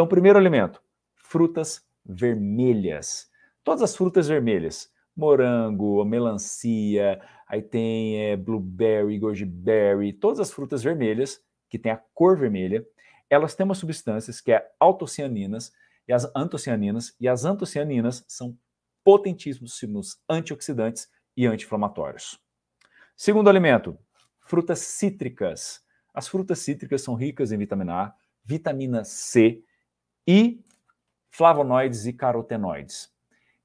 Então, primeiro alimento, frutas vermelhas. Todas as frutas vermelhas, morango, melancia, aí tem é, blueberry, goji berry, todas as frutas vermelhas que tem a cor vermelha, elas têm umas substâncias que é autocianinas e as antocianinas, e as antocianinas são potentíssimos antioxidantes e anti-inflamatórios. Segundo alimento, frutas cítricas. As frutas cítricas são ricas em vitamina A, vitamina C, e flavonoides e carotenoides,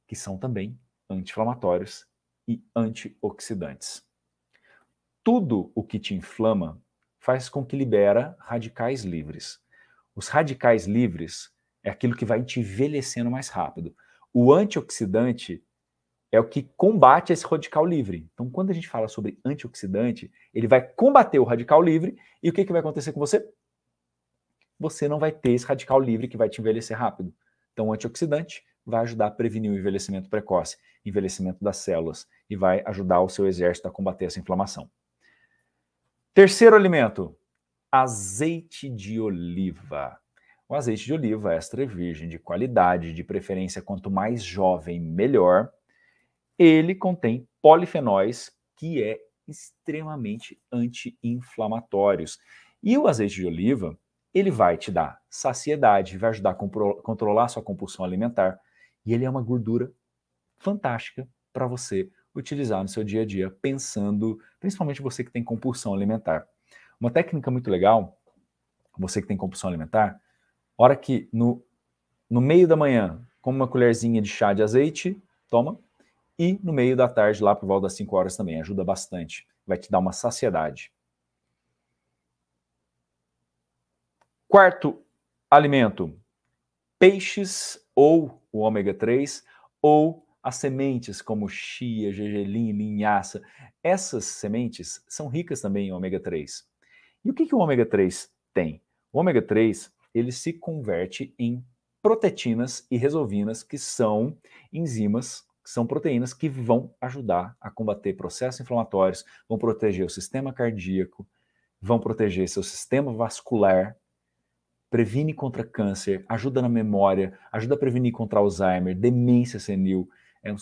que são também anti-inflamatórios e antioxidantes. Tudo o que te inflama faz com que libera radicais livres. Os radicais livres é aquilo que vai te envelhecendo mais rápido. O antioxidante é o que combate esse radical livre. Então, quando a gente fala sobre antioxidante, ele vai combater o radical livre e o que, que vai acontecer com você? você não vai ter esse radical livre que vai te envelhecer rápido. Então, o antioxidante vai ajudar a prevenir o envelhecimento precoce, envelhecimento das células, e vai ajudar o seu exército a combater essa inflamação. Terceiro alimento, azeite de oliva. O azeite de oliva extra virgem de qualidade, de preferência quanto mais jovem, melhor. Ele contém polifenóis, que é extremamente anti-inflamatórios. E o azeite de oliva, ele vai te dar saciedade, vai ajudar a controlar a sua compulsão alimentar e ele é uma gordura fantástica para você utilizar no seu dia a dia, pensando, principalmente você que tem compulsão alimentar. Uma técnica muito legal, você que tem compulsão alimentar, hora que no, no meio da manhã, come uma colherzinha de chá de azeite, toma, e no meio da tarde, lá por volta das 5 horas também, ajuda bastante, vai te dar uma saciedade. Quarto alimento: peixes ou o ômega 3 ou as sementes como chia, gergelim, linhaça. Essas sementes são ricas também em ômega 3. E o que, que o ômega 3 tem? O ômega 3 ele se converte em protetinas e resolvinas, que são enzimas, que são proteínas que vão ajudar a combater processos inflamatórios, vão proteger o sistema cardíaco, vão proteger seu sistema vascular, previne contra câncer, ajuda na memória, ajuda a prevenir contra Alzheimer, demência senil. É um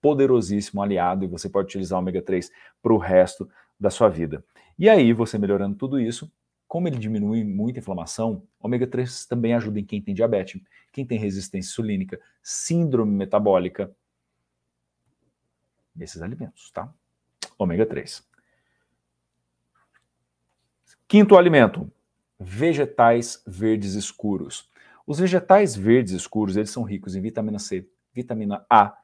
poderosíssimo aliado e você pode utilizar o ômega 3 para o resto da sua vida. E aí, você melhorando tudo isso, como ele diminui muita inflamação, ômega 3 também ajuda em quem tem diabetes, quem tem resistência insulínica, síndrome metabólica, Nesses alimentos, tá? Ômega 3. Quinto alimento, vegetais verdes escuros. Os vegetais verdes escuros, eles são ricos em vitamina C, vitamina A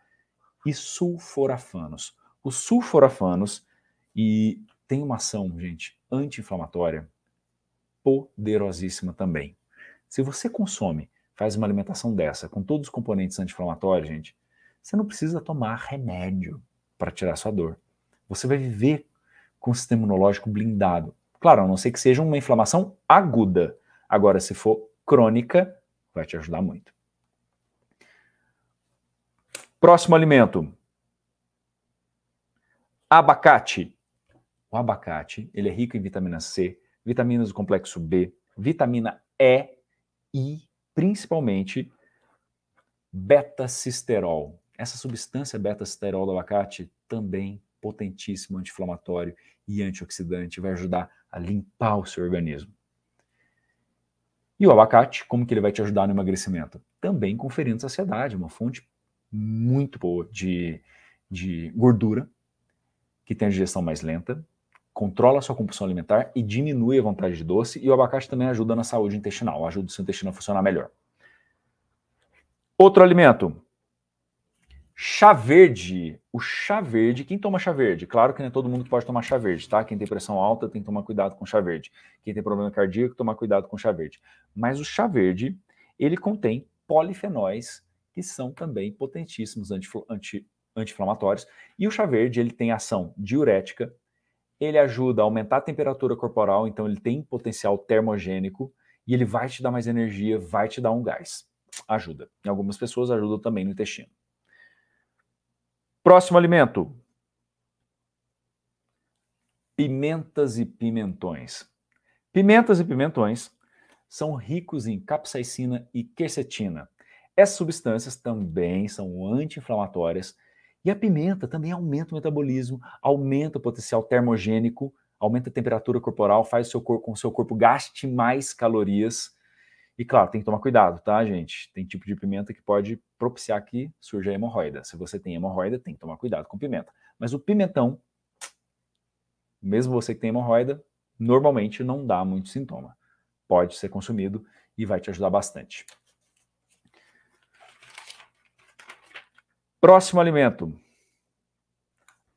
e sulforafanos. Os sulforafanos e tem uma ação, gente, anti-inflamatória poderosíssima também. Se você consome, faz uma alimentação dessa com todos os componentes anti-inflamatórios, gente, você não precisa tomar remédio para tirar sua dor. Você vai viver com o sistema imunológico blindado. Claro, a não ser que seja uma inflamação aguda. Agora, se for crônica, vai te ajudar muito. Próximo alimento. Abacate. O abacate, ele é rico em vitamina C, vitaminas do complexo B, vitamina E e principalmente beta-cisterol. Essa substância beta-cisterol do abacate também potentíssimo anti-inflamatório e antioxidante, vai ajudar a limpar o seu organismo. E o abacate, como que ele vai te ajudar no emagrecimento? Também conferindo saciedade, uma fonte muito boa de, de gordura, que tem a digestão mais lenta, controla a sua compulsão alimentar e diminui a vontade de doce. E o abacate também ajuda na saúde intestinal, ajuda o seu intestino a funcionar melhor. Outro alimento, Chá verde. O chá verde, quem toma chá verde? Claro que não é todo mundo que pode tomar chá verde, tá? Quem tem pressão alta tem que tomar cuidado com chá verde. Quem tem problema cardíaco, tomar cuidado com chá verde. Mas o chá verde, ele contém polifenóis que são também potentíssimos anti-inflamatórios. Anti, e o chá verde, ele tem ação diurética, ele ajuda a aumentar a temperatura corporal, então ele tem potencial termogênico e ele vai te dar mais energia, vai te dar um gás. Ajuda. Em algumas pessoas ajuda também no intestino. Próximo alimento: pimentas e pimentões. Pimentas e pimentões são ricos em capsaicina e quercetina. Essas substâncias também são anti-inflamatórias e a pimenta também aumenta o metabolismo, aumenta o potencial termogênico, aumenta a temperatura corporal, faz o seu corpo, com o seu corpo gaste mais calorias e claro, tem que tomar cuidado, tá, gente? Tem tipo de pimenta que pode propiciar que surja hemorroida. Se você tem hemorroida, tem que tomar cuidado com pimenta. Mas o pimentão, mesmo você que tem hemorroida, normalmente não dá muito sintoma. Pode ser consumido e vai te ajudar bastante. Próximo alimento: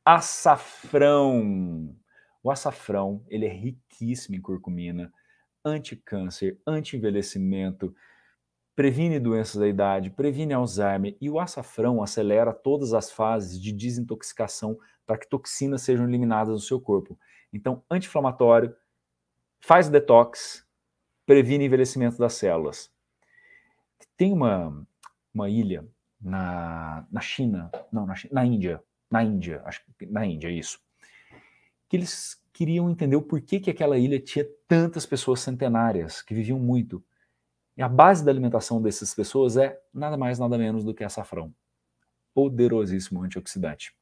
açafrão. O açafrão ele é riquíssimo em curcumina anti-câncer, anti-envelhecimento, previne doenças da idade, previne Alzheimer e o açafrão acelera todas as fases de desintoxicação para que toxinas sejam eliminadas do seu corpo. Então, anti-inflamatório, faz detox, previne envelhecimento das células. Tem uma, uma ilha na, na China, não, na, China, na Índia, na Índia, acho que na Índia, isso, que eles queriam entender o porquê que aquela ilha tinha tantas pessoas centenárias que viviam muito. E a base da alimentação dessas pessoas é nada mais, nada menos do que açafrão. Poderosíssimo antioxidante.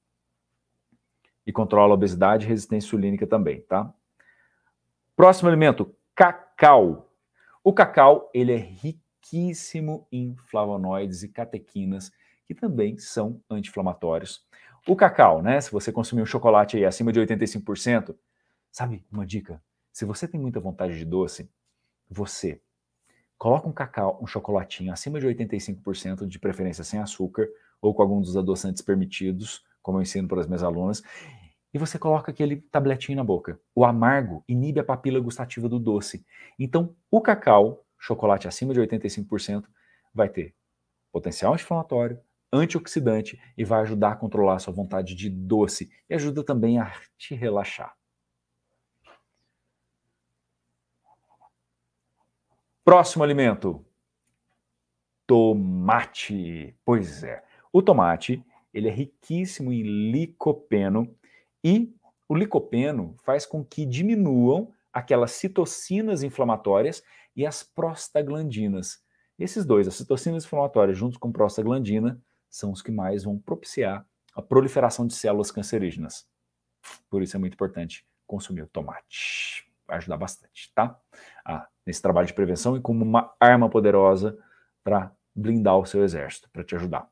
E controla a obesidade e resistência insulínica também, tá? Próximo alimento, cacau. O cacau, ele é riquíssimo em flavonoides e catequinas, que também são anti-inflamatórios. O cacau, né? Se você consumir um chocolate aí acima de 85%, sabe uma dica? Se você tem muita vontade de doce, você coloca um cacau, um chocolatinho acima de 85%, de preferência sem açúcar ou com algum dos adoçantes permitidos, como eu ensino para as minhas alunas, e você coloca aquele tabletinho na boca. O amargo inibe a papila gustativa do doce. Então, o cacau, chocolate acima de 85%, vai ter potencial anti-inflamatório, antioxidante e vai ajudar a controlar a sua vontade de doce e ajuda também a te relaxar. Próximo alimento: tomate. Pois é, o tomate ele é riquíssimo em licopeno e o licopeno faz com que diminuam aquelas citocinas inflamatórias e as prostaglandinas. Esses dois, as citocinas inflamatórias juntos com prostaglandina, são os que mais vão propiciar a proliferação de células cancerígenas. Por isso é muito importante consumir o tomate. Vai ajudar bastante, tá? Ah, nesse trabalho de prevenção e como uma arma poderosa para blindar o seu exército, para te ajudar.